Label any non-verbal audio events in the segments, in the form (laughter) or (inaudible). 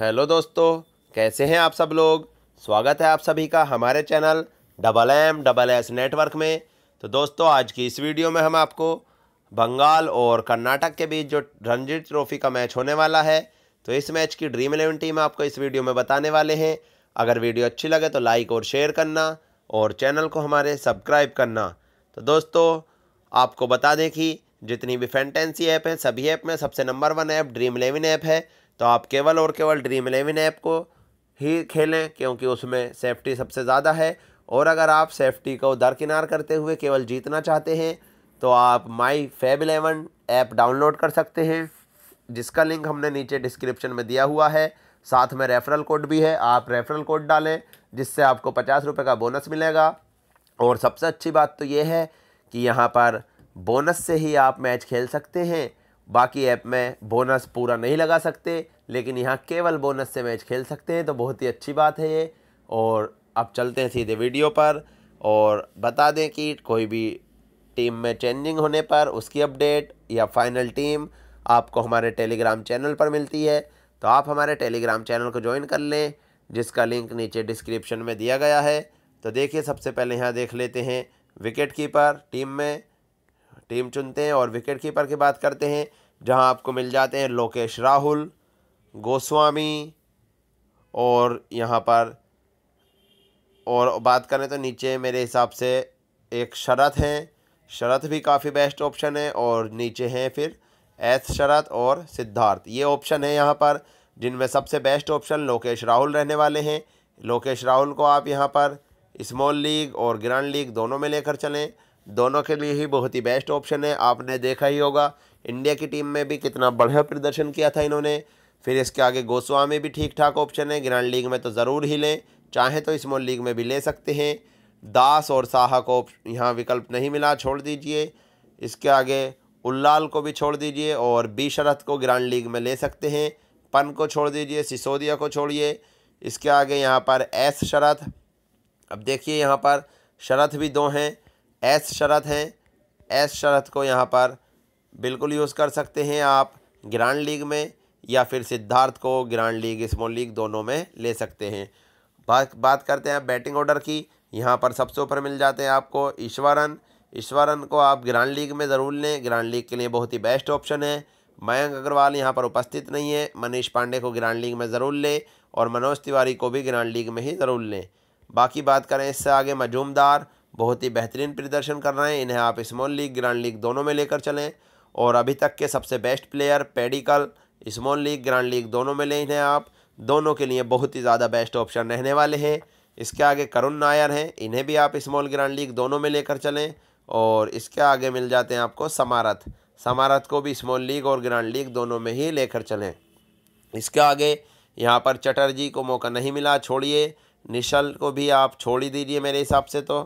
hello दोस्तों कैसे हैं आप सब लोग स्वागत है आप सभी का हमारे channel double M double S network में तो दोस्तों आज की इस वीडियो में हम आपको बंगाल और कर्नाटक के बीच जो रणजी ट्रॉफ़ी का मैच होने वाला है तो इस मैच की ड्रीम इलेवन टीम आपको इस वीडियो में बताने वाले हैं अगर वीडियो अच्छी लगे तो लाइक और शेयर करना और चैनल को हमारे सब्सक्राइब करना तो दोस्तों आपको बता दें कि जितनी भी फैंटेंसी ऐप है सभी ऐप में सबसे number one app dream eleven app है तो आप केवल और केवल ड्रीम इलेवन ऐप को ही खेलें क्योंकि उसमें सेफ्टी सबसे ज़्यादा है और अगर आप सेफ्टी को दरकिनार करते हुए केवल जीतना चाहते हैं तो आप my fab eleven app download कर सकते हैं जिसका लिंक हमने नीचे डिस्क्रिप्शन में दिया हुआ है साथ में रेफरल कोड भी है आप रेफरल कोड डालें जिससे आपको पचास रुपये का बोनस मिलेगा और सबसे अच्छी बात तो ये है कि यहाँ पर बोनस से ही आप मैच खेल सकते हैं बाकी ऐप में बोनस पूरा नहीं लगा सकते लेकिन यहाँ केवल बोनस से मैच खेल सकते हैं तो बहुत ही अच्छी बात है ये और अब चलते हैं सीधे वीडियो पर और बता दें कि कोई भी टीम में चेंजिंग होने पर उसकी अपडेट या फाइनल टीम आपको हमारे टेलीग्राम चैनल पर मिलती है तो आप हमारे टेलीग्राम चैनल को ज्वाइन कर लें जिसका लिंक नीचे डिस्क्रिप्शन में दिया गया है तो देखिए सबसे पहले यहाँ देख लेते हैं विकेट कीपर टीम में टीम चुनते हैं और विकेट कीपर की बात करते हैं जहां आपको मिल जाते हैं लोकेश राहुल गोस्वामी और यहां पर और बात करें तो नीचे मेरे हिसाब से एक शरत है शरत भी काफ़ी बेस्ट ऑप्शन है और नीचे हैं फिर एस शरत और सिद्धार्थ ये ऑप्शन है यहाँ पर जिनमें सबसे बेस्ट ऑप्शन लोकेश राहुल रहने वाले हैं लोकेश राहुल को आप यहाँ पर स्मॉल लीग और ग्रैंड लीग दोनों में लेकर चलें दोनों के लिए ही बहुत ही बेस्ट ऑप्शन है आपने देखा ही होगा इंडिया की टीम में भी कितना बढ़िया प्रदर्शन किया था इन्होंने फिर इसके आगे गोस्वामी भी ठीक ठाक ऑप्शन है ग्रैंड लीग में तो ज़रूर ही लें चाहें तो स्मॉल लीग में भी ले सकते हैं दास और साहा को यहाँ विकल्प नहीं मिला छोड़ दीजिए इसके आगे उल्लाल को भी छोड़ दीजिए और बी शरत को ग्रैंड लीग में ले सकते हैं पन को छोड़ दीजिए सिसोदिया को छोड़िए इसके आगे यहाँ पर एस शरत अब देखिए यहाँ पर शरत भी दो हैं एस शरत हैं एस शरत को यहाँ पर बिल्कुल यूज़ कर सकते हैं आप ग्रैंड लीग में या फिर सिद्धार्थ को ग्रैंड लीग स्मॉल लीग दोनों में ले सकते हैं बात बात करते हैं बैटिंग ऑर्डर की यहाँ पर सबसे ऊपर मिल जाते हैं आपको ईश्वरन ईश्वरन को आप ग्रैंड लीग में ज़रूर लें ग्रैंड लीग के लिए बहुत ही बेस्ट ऑप्शन है मयंक अग्रवाल यहाँ पर उपस्थित नहीं है मनीष पांडे को ग्रैंड लीग में ज़रूर लें और मनोज तिवारी को भी ग्रैंड लीग में ही ज़रूर लें बाकी बात करें इससे आगे मजूमदार बहुत ही बेहतरीन प्रदर्शन कर रहे हैं इन्हें आप स्मॉल लीग ग्रैंड लीग दोनों में लेकर चलें और अभी तक के सबसे best player Padikkal small league grand league दोनों में लें इन्हें आप दोनों के लिए बहुत ही ज़्यादा बेस्ट ऑप्शन रहने वाले हैं इसके आगे करुण नायर हैं इन्हें भी आप स्मॉल ग्रैंड लीग दोनों में लेकर चलें और इसके आगे मिल जाते हैं आपको समारथ समारथ को भी स्मॉल लीग और ग्रैंड लीग दोनों में ही लेकर चलें इसके आगे यहाँ पर चटर्जी को मौका नहीं मिला छोड़िए निशल को भी आप छोड़ ही दीजिए मेरे हिसाब से तो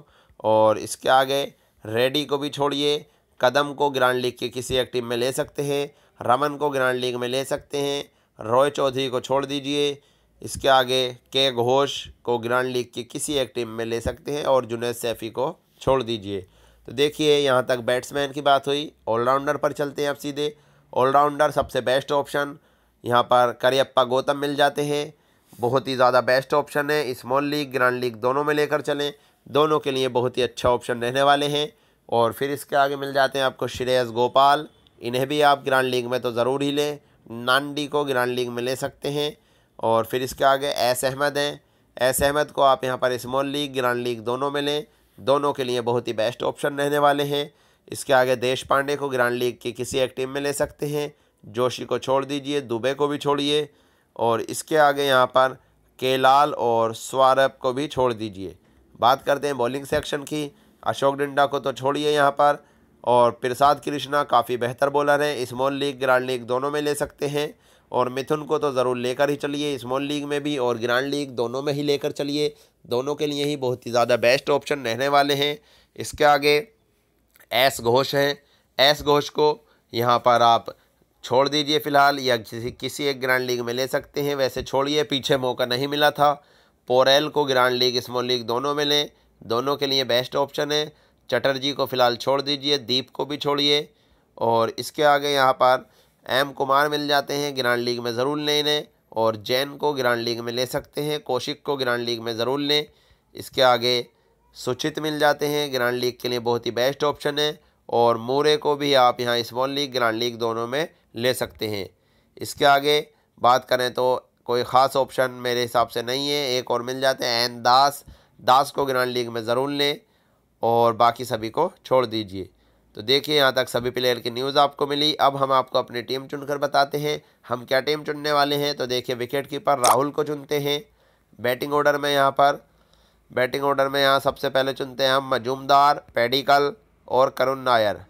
और इसके आगे रेडी को भी छोड़िए कदम को ग्रांड लीग के किसी एक टीम में ले सकते हैं रमन को ग्रांड लीग में ले सकते हैं रॉय चौधरी को छोड़ दीजिए इसके आगे के घोष को ग्रांड लीग की किसी एक टीम में ले सकते हैं और जुनेद सैफ़ी को छोड़ दीजिए तो देखिए यहाँ तक बैट्समैन की बात हुई ऑलराउंडर पर चलते हैं आप सीधे ऑलराउंडर सबसे बेस्ट ऑप्शन यहाँ पर करियप्पा गौतम मिल जाते हैं बहुत ही ज़्यादा बेस्ट ऑप्शन है स्मॉल लीग ग्रांड लीग दोनों में लेकर चलें दोनों के लिए बहुत ही अच्छा ऑप्शन रहने वाले हैं और फिर इसके आगे मिल जाते हैं आपको श्रेयस गोपाल इन्हें भी आप ग्रांड लीग में तो ज़रूर ही लें नांडी को ग्रांड लीग में ले सकते हैं और फिर इसके आगे एस अहमद हैं एस अहमद को आप यहाँ पर स्मॉल लीग ग्रांड लीग दोनों में लें दोनों के लिए बहुत ही बेस्ट ऑप्शन रहने वाले हैं इसके आगे देश पांडे को ग्रांड लीग की किसी एक टीम में ले सकते हैं जोशी को छोड़ दीजिए दुबे को भी छोड़िए और इसके आगे यहाँ पर केलाल और स्वारभ को भी छोड़ दीजिए बात करते हैं बॉलिंग सेक्शन की अशोक डिंडा को तो छोड़िए यहाँ पर और प्रसाद कृष्णा काफ़ी बेहतर बॉलर हैं स्मॉल लीग ग्रांड लीग दोनों में ले सकते हैं और मिथुन को तो ज़रूर लेकर ही चलिए स्मॉल लीग में भी और ग्रांड लीग दोनों में ही लेकर चलिए दोनों के लिए ही बहुत ही ज़्यादा बेस्ट ऑप्शन रहने वाले हैं इसके आगे एस घोष हैं एस घोष को यहाँ पर आप छोड़ दीजिए फ़िलहाल या किसी किसी एक ग्रैंड लीग में ले सकते हैं वैसे छोड़िए पीछे मौका नहीं मिला था पोरेल को ग्रांड लीग स्मॉल लीग दोनों में लें दोनों के लिए बेस्ट ऑप्शन है चटर्जी को फ़िलहाल छोड़ दीजिए दीप को भी छोड़िए और इसके आगे यहाँ पर एम कुमार मिल जाते हैं ग्रांड लीग में ज़रूर लें इन्हें और जैन को ग्रांड लीग में ले सकते हैं कौशिक को ग्रांड लीग में ज़रूर लें इसके आगे सुचित मिल जाते हैं ग्रांड लीग के लिए बहुत ही बेस्ट ऑप्शन है और मोरे को भी आप यहाँ स्मॉल लीग ग्रांड लीग दोनों में ले सकते हैं इसके आगे बात करें तो कोई ख़ास ऑप्शन मेरे हिसाब से नहीं है एक और मिल जाते हैं एन दास दास को ग्रांड लीग में ज़रूर लें और बाकी सभी को छोड़ दीजिए तो देखिए यहाँ तक सभी प्लेयर की न्यूज़ आपको मिली अब हम आपको अपनी टीम चुनकर बताते हैं हम क्या टीम चुनने वाले हैं तो देखिए विकेट कीपर राहुल को चुनते हैं बैटिंग ऑर्डर में यहाँ पर बैटिंग ऑर्डर में यहाँ सबसे पहले चुनते हैं हम मजूमदार पेडिकल और करुण नायर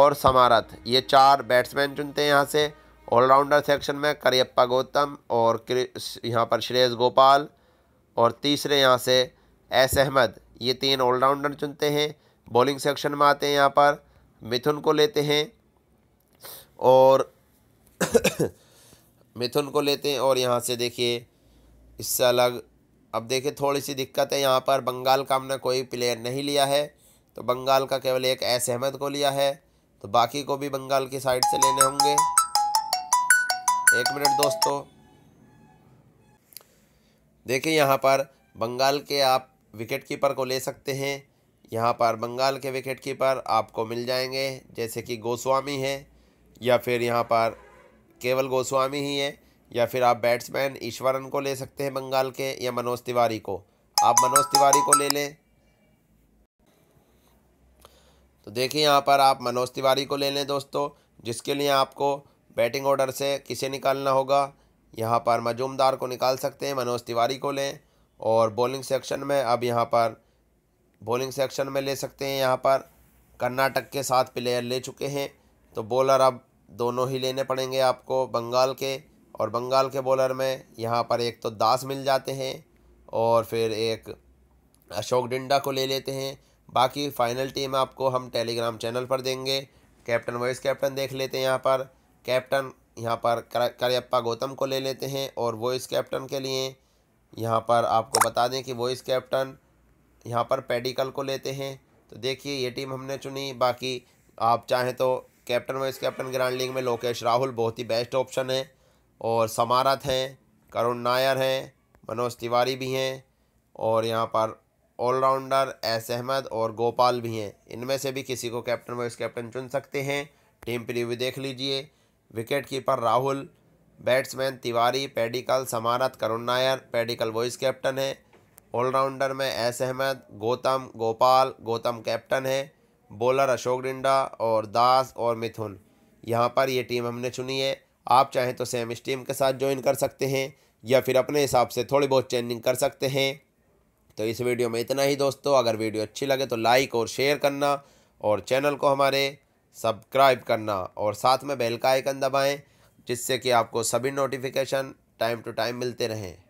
और समारथ ये चार बैट्समैन चुनते हैं यहाँ से ऑलराउंडर सेक्शन में करियप्पा गौतम और यहाँ पर श्रेयस गोपाल और तीसरे यहाँ से एस अहमद ये तीन ऑलराउंडर चुनते हैं बॉलिंग सेक्शन में आते हैं यहाँ पर मिथुन को लेते हैं और (coughs) मिथुन को लेते हैं और यहाँ से देखिए इससे अलग अब देखिए थोड़ी सी दिक्कत है यहाँ पर बंगाल का हमने कोई प्लेयर नहीं लिया है तो बंगाल का केवल एक एस अहमद को लिया है तो बाकी को भी बंगाल की साइड से लेने होंगे एक मिनट दोस्तों देखिए यहाँ पर बंगाल के आप विकेट कीपर को ले सकते हैं यहाँ पर बंगाल के विकेट कीपर आपको मिल जाएंगे जैसे कि गोस्वामी है या फिर यहाँ पर केवल गोस्वामी ही है या फिर आप बैट्समैन ईश्वरन को ले सकते हैं बंगाल के या मनोज तिवारी को आप मनोज तिवारी को ले लें तो देखिए यहाँ पर आप मनोज तिवारी को ले लें दोस्तों जिसके लिए आपको बैटिंग ऑर्डर से किसे निकालना होगा यहाँ पर मजूमदार को निकाल सकते हैं मनोज तिवारी को लें और बॉलिंग सेक्शन में अब यहाँ पर बॉलिंग सेक्शन में ले सकते हैं यहाँ पर कर्नाटक के सात प्लेयर ले चुके हैं तो बॉलर अब दोनों ही लेने पड़ेंगे आपको बंगाल के और बंगाल के बॉलर में यहाँ पर एक तो दास मिल जाते हैं और फिर एक अशोक डिंडा को ले लेते हैं बाकी फाइनल टीम आपको हम टेलीग्राम चैनल पर देंगे कैप्टन वाइस कैप्टन देख लेते हैं यहाँ पर कैप्टन यहाँ पर करियप्पा गौतम को ले लेते हैं और वॉइस कैप्टन के लिए यहाँ पर आपको बता दें कि वॉइस कैप्टन यहाँ पर पेडिकल को लेते हैं तो देखिए ये टीम हमने चुनी बाकी आप चाहें तो captain vice captain grand league में लोकेश राहुल बहुत ही बेस्ट ऑप्शन है और समारत हैं करुण नायर हैं मनोज तिवारी भी हैं और यहाँ पर ऑलराउंडर एस अहमद और गोपाल भी हैं इनमें से भी किसी को कैप्टन वाइस कैप्टन चुन सकते हैं टीम प्रिव्यू देख लीजिए विकेटकीपर राहुल बैट्समैन तिवारी पेडिकल समानत करुण नायर पेडिकल वॉइस कैप्टन है ऑलराउंडर में एस अहमद गौतम गोपाल गौतम कैप्टन है बॉलर अशोक डिंडा और दास और मिथुन यहाँ पर ये टीम हमने चुनी है आप चाहें तो सेम इस टीम के साथ ज्वाइन कर सकते हैं या फिर अपने हिसाब से थोड़ी बहुत चेंजिंग कर सकते हैं तो इस वीडियो में इतना ही दोस्तों अगर वीडियो अच्छी लगे तो लाइक और शेयर करना और चैनल को हमारे सब्सक्राइब करना और साथ में बेल का आइकन दबाएं जिससे कि आपको सभी नोटिफिकेशन टाइम टू टाइम मिलते रहें